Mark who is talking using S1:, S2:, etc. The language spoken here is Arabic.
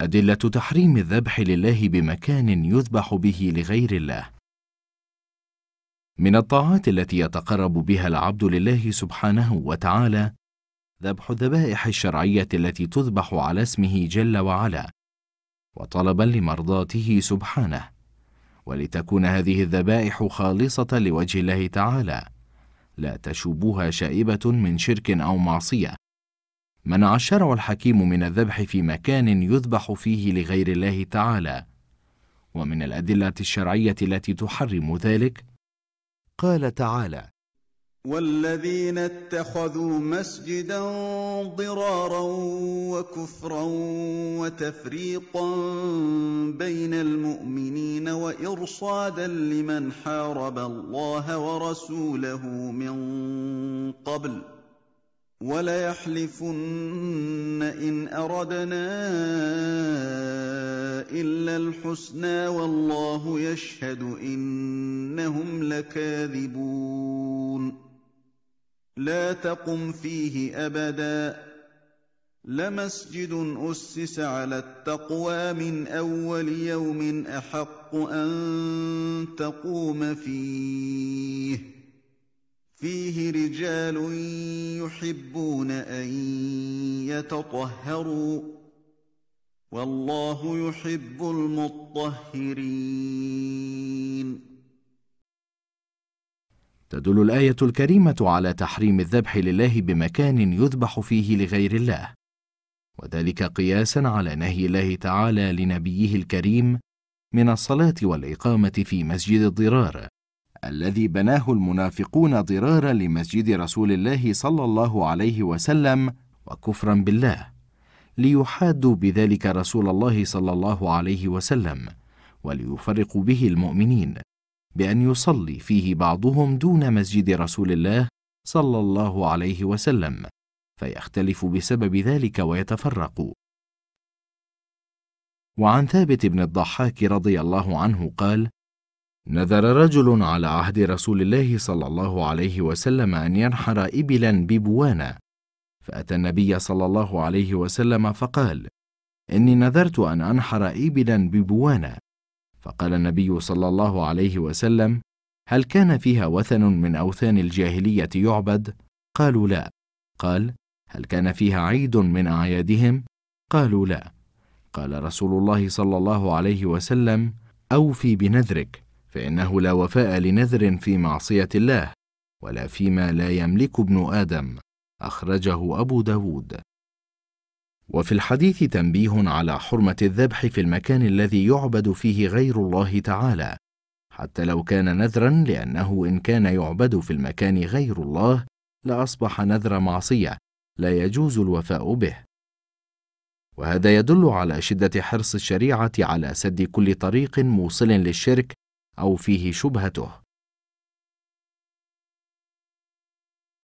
S1: أدلة تحريم الذبح لله بمكان يذبح به لغير الله من الطاعات التي يتقرب بها العبد لله سبحانه وتعالى ذبح الذبائح الشرعية التي تذبح على اسمه جل وعلا وطلبا لمرضاته سبحانه ولتكون هذه الذبائح خالصة لوجه الله تعالى لا تشوبها شائبة من شرك أو معصية منع الشرع الحكيم من الذبح في مكان يذبح فيه لغير الله تعالى ومن الادله الشرعيه التي تحرم ذلك قال تعالى
S2: والذين اتخذوا مسجدا ضرارا وكفرا وتفريقا بين المؤمنين وارصادا لمن حارب الله ورسوله من قبل وَلَيَحْلِفُنَّ إِنْ أَرَدْنَا إِلَّا الْحُسْنَى وَاللَّهُ يَشْهَدُ إِنَّهُمْ لَكَاذِبُونَ لَا تَقُمْ فِيهِ أَبَدًا لَمَسْجِدٌ أُسِّسَ عَلَى التَّقْوَى مِنْ أَوَّلِ يَوْمٍ أَحَقُّ أَنْ تَقُومَ فِيهِ فيه رجال يحبون أن يتطهروا والله يحب المطهرين
S1: تدل الآية الكريمة على تحريم الذبح لله بمكان يذبح فيه لغير الله وذلك قياسا على نهي الله تعالى لنبيه الكريم من الصلاة والإقامة في مسجد الضرار الذي بناه المنافقون ضرارا لمسجد رسول الله صلى الله عليه وسلم وكفرا بالله ليحادوا بذلك رسول الله صلى الله عليه وسلم وليفرقوا به المؤمنين بان يصلي فيه بعضهم دون مسجد رسول الله صلى الله عليه وسلم فيختلف بسبب ذلك ويتفرقوا وعن ثابت بن الضحاك رضي الله عنه قال نذر رجل على عهد رسول الله صلى الله عليه وسلم ان ينحر ابلا ببوانه فاتى النبي صلى الله عليه وسلم فقال اني نذرت ان انحر ابلا ببوانه فقال النبي صلى الله عليه وسلم هل كان فيها وثن من اوثان الجاهليه يعبد قالوا لا قال هل كان فيها عيد من اعيادهم قالوا لا قال رسول الله صلى الله عليه وسلم اوفي بنذرك فانه لا وفاء لنذر في معصيه الله ولا فيما لا يملك ابن ادم اخرجه ابو داود وفي الحديث تنبيه على حرمه الذبح في المكان الذي يعبد فيه غير الله تعالى حتى لو كان نذرا لانه ان كان يعبد في المكان غير الله لاصبح نذر معصيه لا يجوز الوفاء به وهذا يدل على شده حرص الشريعه على سد كل طريق موصل للشرك أو فيه شبهته